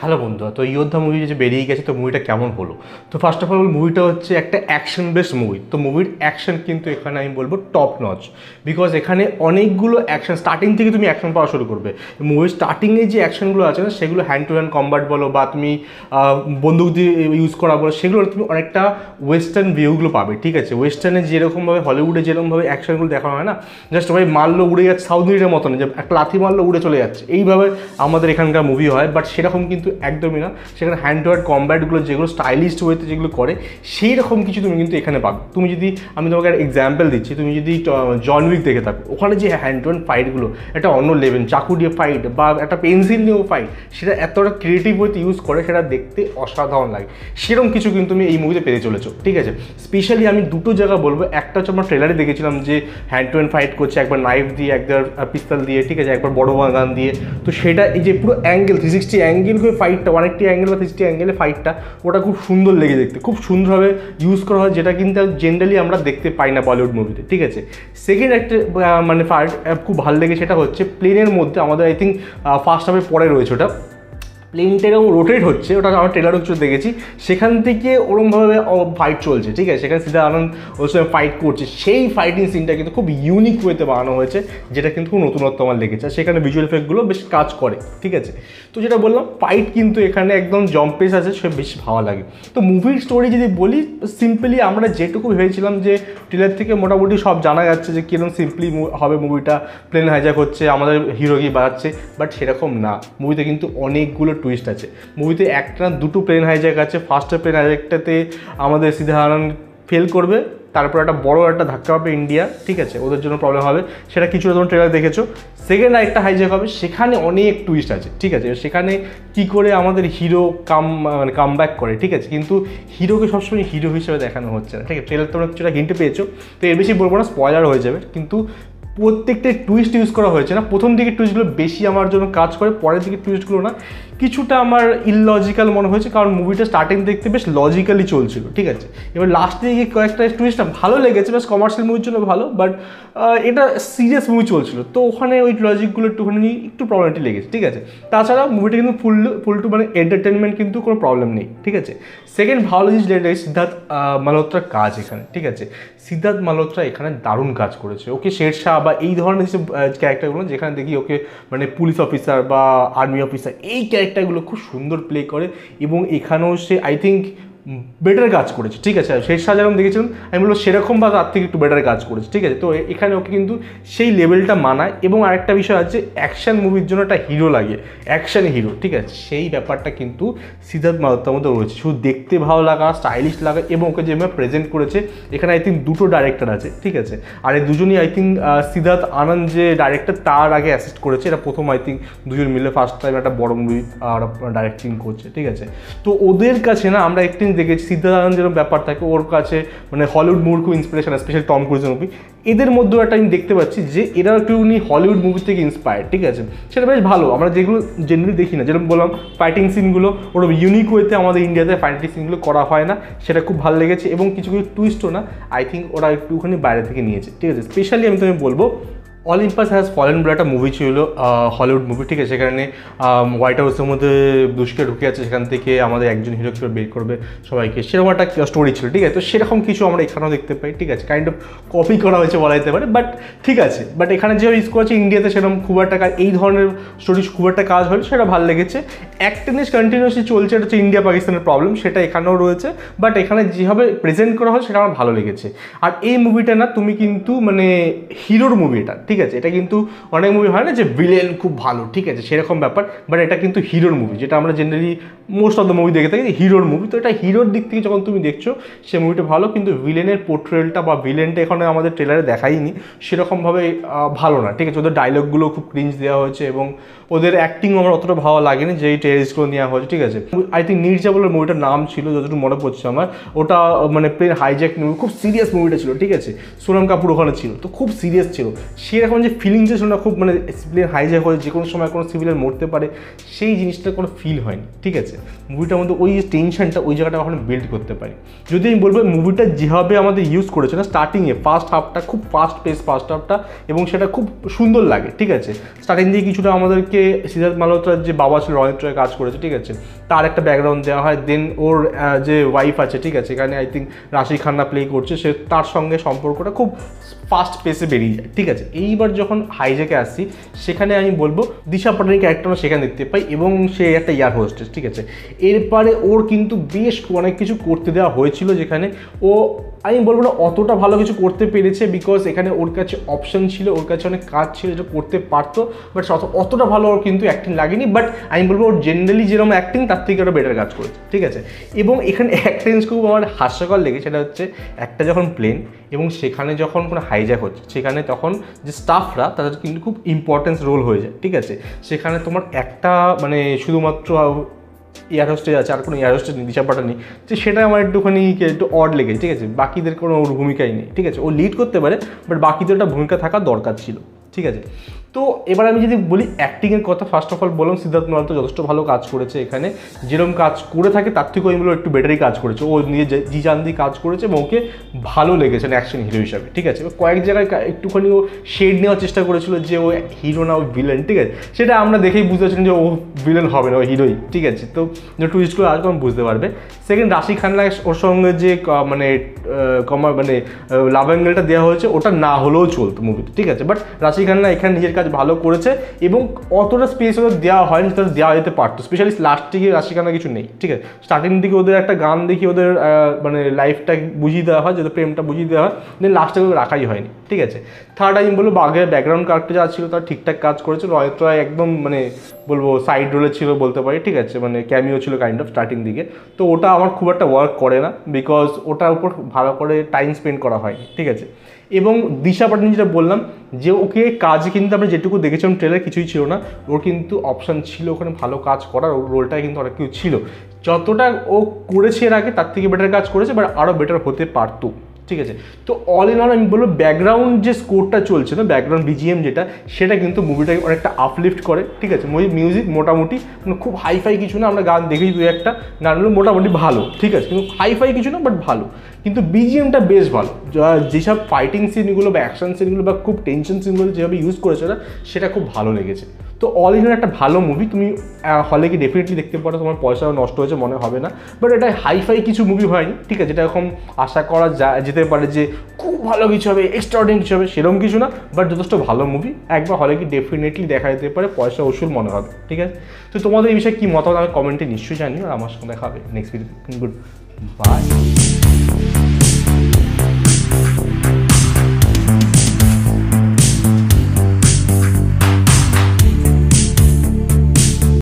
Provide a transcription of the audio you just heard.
hello বন্ধুরা তো যোদ্ধা মুভি যে বেরিয়ে গেছে তো মুভিটা কেমন হলো তো ফার্স্ট অফ অল মুভিটা হচ্ছে একটা অ্যাকশন বেস মুভি তো মুভির অ্যাকশন কিন্তু এখানে আমি বলবো টপ নচ বিকজ এখানে অনেকগুলো অ্যাকশন স্টার্টিং থেকে তুমি অ্যাকশন পাওয়া শুরু করবে মুভির স্টার্টিংয়ে যে অ্যাকশনগুলো আছে না সেগুলো হ্যান্ড টু হ্যান্ড কম্বাট বলো বা তুমি বন্দুক দিয়ে ইউজ করা বলো সেগুলো তুমি অনেকটা ওয়েস্টার্ন ভিউগুলো পাবে ঠিক আছে ওয়েস্টার্নে যেরকমভাবে হলিউডে যেরকমভাবে অ্যাকশনগুলো দেখানো হয় না জাস্ট ভাই মারলো উড়ে যাচ্ছে সাউথ ইন্ডিয়ার মতন যে একটা লাথি মারলো উড়ে চলে যাচ্ছে এইভাবে আমাদের এখানকার মুভি হয় বাট সেরকম কিন্তু কিন্তু একদমই না সেখানে হ্যান্ড টু হ্যান্ড কম্ব্যাটগুলো যেগুলো স্টাইলিস্ট ওয়েতে যেগুলো করে সেই রকম কিছু তুমি কিন্তু এখানে পাবে তুমি যদি আমি তোমাকে একটা এক্সাম্পল দিচ্ছি তুমি যদি জন উইক দেখে থাকো ওখানে যে হ্যান্ড টু হ্যান্ড ফাইটগুলো একটা অন্য লেভেল চাকু দিয়ে ফাইট বা একটা পেন্সিল দিয়েও ফাইট সেটা এতটা ক্রিয়েটিভ ওয়েতে ইউজ করে সেটা দেখতে অসাধারণ লাগে সেরকম কিছু কিন্তু তুমি এই মুভিতে পেরে চলেছো ঠিক আছে স্পেশালি আমি দুটো জায়গা বলবো একটা হচ্ছে আমরা ট্রেলারে দেখেছিলাম যে হ্যান্ড টু হ্যান্ড ফাইট করছে একবার নাইফ দিয়ে একবার পিস্তল দিয়ে ঠিক আছে একবার বড় গান দিয়ে তো সেটা এই যে পুরো অ্যাঙ্গেল থ্রি সিক্সটি অ্যাঙ্গেল হয়ে ফাইটটা ওয়ান এইট্টি অ্যাঙ্গেল বা সিক্সটি অ্যাঙ্গেলে ফাইটটা ওটা খুব সুন্দর লেগে দেখতে খুব সুন্দরভাবে ইউজ করা হয় যেটা কিন্তু জেনারেলি আমরা দেখতে পাই না বলিউড মুভিতে ঠিক আছে সেকেন্ড একটা মানে ফার্ট খুব ভালো লেগে সেটা হচ্ছে প্লেনের মধ্যে আমাদের আই থিঙ্ক ফার্স্ট হাফে পরে রয়েছে ওটা প্লেনটা এরকম রোটেট হচ্ছে ওটা আমরা ট্রেলার উচ্চ দেখেছি সেখান থেকে ওরমভাবে ফাইট চলছে ঠিক আছে সেখানে সিধা আনন্দ ওর সঙ্গে ফাইট করছে সেই ফাইটিং সিনটা কিন্তু খুব ইউনিক ওয়েতে বানানো হয়েছে যেটা কিন্তু খুব নতুনত্ব আমার লেগেছে আর সেখানে ভিজুয়াল এফেক্টগুলো বেশ কাজ করে ঠিক আছে তো যেটা বললাম ফাইট কিন্তু এখানে একদম জম্পেস আছে সে বেশ ভালো লাগে তো মুভির স্টোরি যদি বলি সিম্পলি আমরা যেটুকু ভেবেছিলাম যে ট্রেলার থেকে মোটামুটি সব জানা যাচ্ছে যে কীরকম সিম্পলি হবে মুভিটা প্লেন হাইজ্যাক হচ্ছে আমাদের হিরো কি বাড়াচ্ছে বাট সেরকম না মুভিতে কিন্তু অনেকগুলো টুইস্ট আছে মুভিতে একটা দুটো প্লেন হাইজ্যাক আছে ফার্স্ট প্লেন হাইজ্যাকটাতে আমাদের সিদ্ধারণ ফেল করবে তারপর একটা বড় একটা ধাক্কা পাবে ইন্ডিয়া ঠিক আছে ওদের জন্য প্রবলেম হবে সেটা কিছু তোমার ট্রেলার দেখেছো সেকেন্ড আরেকটা হাইজ্যাক হবে সেখানে অনেক টুইস্ট আছে ঠিক আছে সেখানে কি করে আমাদের হিরো কাম মানে কাম ব্যাক করে ঠিক আছে কিন্তু হিরোকে সবসময় হিরো হিসেবে দেখানো হচ্ছে না ঠিক আছে ট্রেলার তোমরা কিছুটা হিন্টে পেয়েছো তো এর বেশি বলবো না স্পয়লার হয়ে যাবে কিন্তু প্রত্যেকটা টুইস্ট ইউজ করা হয়েছে না প্রথম দিকে টুইস্টগুলো বেশি আমার জন্য কাজ করে পরের দিকে টুইস্টগুলো না কিছুটা আমার ইললজিক্যাল মনে হয়েছে কারণ মুভিটা স্টার্টিং দেখতে বেশ লজিক্যালি চলছিল ঠিক আছে এবার লাস্টে গিয়ে কয়েকটা টুইস্টটা ভালো লেগেছে বেশ কমার্শিয়াল মুভির জন্য ভালো বাট এটা সিরিয়াস মুভি চলছিল তো ওখানে ওই লজিকগুলো একটুখানি একটু প্রবলেমটি লেগেছে ঠিক আছে তাছাড়া মুভিটা কিন্তু ফুল ফুল টু মানে এন্টারটেনমেন্ট কিন্তু কোনো প্রবলেম নেই ঠিক আছে সেকেন্ড ভালো জিনিস যেটা সিদ্ধার্থ মালহোত্রার কাজ এখানে ঠিক আছে সিদ্ধার্থ মালহোত্রা এখানে দারুণ কাজ করেছে ওকে শেরশাহ বা এই ধরনের যে ক্যারেক্টারগুলো যেখানে দেখি ওকে মানে পুলিশ অফিসার বা আর্মি অফিসার এই ক্যারেক্টার ক্যারেক্টারগুলো খুব সুন্দর প্লে করে এবং এখানেও সে আই থিঙ্ক বেটার কাজ করেছে ঠিক আছে শেষ সাহা যেরকম দেখেছিলাম আমি বলবো সেরকম বা তার থেকে একটু বেটার কাজ করেছে ঠিক আছে তো এখানে ওকে কিন্তু সেই লেভেলটা মানায় এবং আরেকটা বিষয় আছে অ্যাকশান মুভির জন্য একটা হিরো লাগে অ্যাকশান হিরো ঠিক আছে সেই ব্যাপারটা কিন্তু সিদ্ধার্থ মালতার মধ্যে রয়েছে শুধু দেখতে ভালো লাগা স্টাইলিশ লাগা এবং ওকে যেভাবে প্রেজেন্ট করেছে এখানে আই থিঙ্ক দুটো ডাইরেক্টর আছে ঠিক আছে আর এই দুজনই আই থিঙ্ক সিদ্ধার্থ আনন্দ যে ডাইরেক্টর তার আগে অ্যাসিস্ট করেছে এটা প্রথম আই থিঙ্ক দুজন মিলে ফার্স্ট টাইম একটা বড় মুভি ডাইরেক্টিং করছে ঠিক আছে তো ওদের কাছে না আমরা একটি দেখেছি সিদ্ধারায়ণ যেরকম ব্যাপার থাকে ওর কাছে মানে হলিউড মুভির খুব inspiration specially Tom Cruise movie এদের মধ্যেও একটা আমি দেখতে পাচ্ছি যে এরা একটু উনি হলিউড মুভি থেকে ইন্সপায়ার ঠিক আছে সেটা বেশ ভালো আমরা যেগুলো জেনারেলি দেখি না যেরকম বললাম ফাইটিং সিনগুলো ওরকম ইউনিক ওয়েতে আমাদের ইন্ডিয়াতে ফাইটিং সিনগুলো করা হয় না সেটা খুব ভালো লেগেছে এবং কিছু কিছু টুইস্টও না আই থিঙ্ক ওরা একটুখানি বাইরে থেকে নিয়েছে ঠিক আছে স্পেশালি আমি তুমি বলবো অলিম্পাস হ্যাজ ফলেন বলে একটা মুভি ছিল হলিউড মুভি ঠিক আছে সেখানে হোয়াইট হাউসের মধ্যে দুষ্কে ঢুকে আছে সেখান থেকে আমাদের একজন হিরো ছিল বের করবে সবাইকে সেরকম একটা স্টোরি ছিল ঠিক আছে তো সেরকম কিছু আমরা এখানেও দেখতে পাই ঠিক আছে কাইন্ড অফ কপি করা হয়েছে বলা যেতে পারে বাট ঠিক আছে বাট এখানে যে ইউজ করেছে ইন্ডিয়াতে সেরকম খুব একটা কাজ এই ধরনের স্টোরি খুব একটা কাজ হলো সেটা ভালো লেগেছে একটা জিনিস কন্টিনিউসলি চলছে এটা হচ্ছে ইন্ডিয়া পাকিস্তানের প্রবলেম সেটা এখানেও রয়েছে বাট এখানে যেভাবে প্রেজেন্ট করা হয় সেটা আমার ভালো লেগেছে আর এই মুভিটা না তুমি কিন্তু মানে হিরোর মুভি এটা ঠিক ঠিক আছে এটা কিন্তু অনেক মুভি হয় না যে ভিলেন খুব ভালো ঠিক আছে সেরকম ব্যাপার বাট এটা কিন্তু হিরোর মুভি যেটা আমরা generally most of the movie দেখে থাকি হিরোর মুভি তো এটা হিরোর দিক থেকে যখন তুমি দেখছো সে মুভিটা ভালো কিন্তু ভিলেনের পোর্ট্রেলটা বা ভিলেনটা এখানে আমাদের ট্রেলারে দেখাইনি সেরকমভাবে ভালো না ঠিক আছে ওদের ডায়লগুলো খুব ক্রিঞ্জ দেওয়া হয়েছে এবং ওদের অ্যাক্টিং আমার অতটা ভালো লাগেনি যে এই টেরিসগুলো নেওয়া হয়েছে ঠিক আছে আই থিঙ্ক নির্জা বলে মুভিটার নাম ছিল যতটুকু মনে পড়ছে আমার ওটা মানে প্লেন হাইজ্যাক মুভি খুব সিরিয়াস মুভিটা ছিল ঠিক আছে সোনাম কাপুর ওখানে ছিল তো খুব সিরিয়াস ছিল সে কীরকম যে ফিলিংসে শোনা খুব মানে সিভিলের হাইজ্যাক হয়ে যে কোনো সময় কোনো সিভিলিয়ান মরতে পারে সেই জিনিসটা কোনো ফিল হয়নি ঠিক আছে মুভিটার মধ্যে ওই যে টেনশনটা ওই জায়গাটা কখনো বিল্ড করতে পারি যদি আমি বলবো মুভিটা যেভাবে আমাদের ইউজ করেছে না স্টার্টিংয়ে ফার্স্ট হাফটা খুব ফাস্ট পেস ফার্স্ট হাফটা এবং সেটা খুব সুন্দর লাগে ঠিক আছে স্টার্টিং দিয়ে কিছুটা আমাদেরকে সিদ্ধার্থ মালহোত্রার যে বাবা ছিল রণিত রয় কাজ করেছে ঠিক আছে তার একটা ব্যাকগ্রাউন্ড দেওয়া হয় দেন ওর যে ওয়াইফ আছে ঠিক আছে এখানে আই থিঙ্ক রাশি খান্না প্লে করছে সে তার সঙ্গে সম্পর্কটা খুব ফাস্ট পেসে বেরিয়ে যায় ঠিক আছে এইবার যখন হাইজেকে আসছি সেখানে আমি বলবো দিশা পাটানির ক্যারেক্টারটা সেখানে দেখতে পাই এবং সে একটা ইয়ার হোস্টেস ঠিক আছে এরপরে ওর কিন্তু বেশ অনেক কিছু করতে দেওয়া হয়েছিল যেখানে ও আমি বলবো না অতটা ভালো কিছু করতে পেরেছে বিকজ এখানে ওর কাছে অপশন ছিল ওর কাছে অনেক কাজ ছিল যেটা করতে পারতো বাট অতটা ভালো ওর কিন্তু অ্যাক্টিং লাগেনি বাট আমি বলবো ওর জেনারেলি যেরকম অ্যাক্টিং তার থেকে ওটা বেটার কাজ করেছে ঠিক আছে এবং এখানে একটা খুব আমার হাস্যকর লেগে সেটা হচ্ছে একটা যখন প্লেন এবং সেখানে যখন কোনো হাইজ্যাক হচ্ছে সেখানে তখন যে স্টাফরা তাদের কিন্তু খুব ইম্পর্টেন্স রোল হয়ে যায় ঠিক আছে সেখানে তোমার একটা মানে শুধুমাত্র এয়ার হোস্টেজ আছে আর কোনো এয়ার হোস্টেজ নেই দিশা নেই যে সেটা আমার একটুখানি একটু অড লেগেছে ঠিক আছে বাকিদের কোনো ওর ভূমিকাই নেই ঠিক আছে ও লিড করতে পারে বাট বাকিদের একটা ভূমিকা থাকা দরকার ছিল ঠিক আছে তো এবার আমি যদি বলি অ্যাক্টিংয়ের কথা ফার্স্ট অফ অল বললাম সিদ্ধার্থ মাল তো যথেষ্ট ভালো কাজ করেছে এখানে যেরকম কাজ করে থাকে তার থেকেও এগুলো একটু বেটারই কাজ করেছে ও নিজে জি দিয়ে কাজ করেছে এবং ওকে ভালো লেগেছে অ্যাকশন মানে হিরো হিসাবে ঠিক আছে কয়েক জায়গায় একটুখানি ও শেড নেওয়ার চেষ্টা করেছিল যে ও হিরো না ও ভিলেন ঠিক আছে সেটা আমরা দেখেই বুঝতে পারছিলাম যে ও ভিলেন হবে না ও হিরোই ঠিক আছে তো যে টুইস্টগুলো আসবে আমি বুঝতে পারবে সেকেন্ড রাশি খান্না ওর সঙ্গে যে মানে কমা মানে লাভ অ্যাঙ্গেলটা দেওয়া হয়েছে ওটা না হলেও চলতো মুভিতে ঠিক আছে বাট রাশি খান্না এখানে নিজের কাজ ভালো করেছে এবং অতটা স্পেস ওদের দেওয়া হয়নি তাদের দেওয়া যেতে পারতো স্পেশালি লাস্ট দিকে রাশিকানা কিছু নেই ঠিক আছে স্টার্টিং দিকে ওদের একটা গান দেখি ওদের মানে লাইফটা বুঝিয়ে দেওয়া হয় যাতে প্রেমটা বুঝিয়ে দেওয়া হয় দেন লাস্টে রাখাই হয়নি ঠিক আছে থার্ড আমি বলবো বাঘের ব্যাকগ্রাউন্ড কার্ডটা যা ছিল তার ঠিকঠাক কাজ করেছে নয়তো একদম মানে বলবো সাইড রোলে ছিল বলতে পারি ঠিক আছে মানে ক্যামিও ছিল কাইন্ড অফ স্টার্টিং দিকে তো ওটা আমার খুব একটা ওয়ার্ক করে না বিকজ ওটার উপর ভালো করে টাইম স্পেন্ড করা হয় ঠিক আছে এবং দিশা পাটনি যেটা বললাম যে ওকে কাজ কিন্তু আমরা যেটুকু দেখেছিলাম ট্রেলার কিছুই ছিল না ওর কিন্তু অপশান ছিল ওখানে ভালো কাজ করার ওর রোলটাই কিন্তু অনেক কিছু ছিল যতটা ও করেছে এর আগে তার থেকে বেটার কাজ করেছে বাট আরও বেটার হতে পারতো ঠিক আছে তো অল ইন অল আমি বলবো ব্যাকগ্রাউন্ড যে স্কোরটা চলছে না ব্যাকগ্রাউন্ড বিজিএম যেটা সেটা কিন্তু মুভিটাকে অনেকটা আপলিফ্ট করে ঠিক আছে মিউজিক মোটামুটি খুব হাইফাই কিছু না আমরা গান দেখেছি দু একটা গানগুলো মোটামুটি ভালো ঠিক আছে কিন্তু হাইফাই কিছু না বাট ভালো কিন্তু বিজিএমটা বেশ ভালো যেসব ফাইটিং সিনগুলো বা অ্যাকশন সিনগুলো বা খুব টেনশন সিনগুলো যেভাবে ইউজ করেছে না সেটা খুব ভালো লেগেছে তো অল ইন একটা ভালো মুভি তুমি হলে কি ডেফিনেটলি দেখতে পারো তোমার পয়সাও নষ্ট হয়েছে মনে হবে না বাট এটা হাইফাই কিছু মুভি হয়নি ঠিক আছে যেটা এরকম আশা করা যা যেতে পারে যে খুব ভালো কিছু হবে এক্সট্রাঅর্ডিনারি কিছু হবে সেরকম কিছু না বাট যথেষ্ট ভালো মুভি একবার হলে কি ডেফিনেটলি দেখা যেতে পারে পয়সা ওষুধ মনে হবে ঠিক আছে তো তোমাদের এই বিষয়ে কী মতামত আমি কমেন্টে নিশ্চয়ই জানি আর আমার সঙ্গে দেখাবে নেক্সট ভিডিও গুড 吧。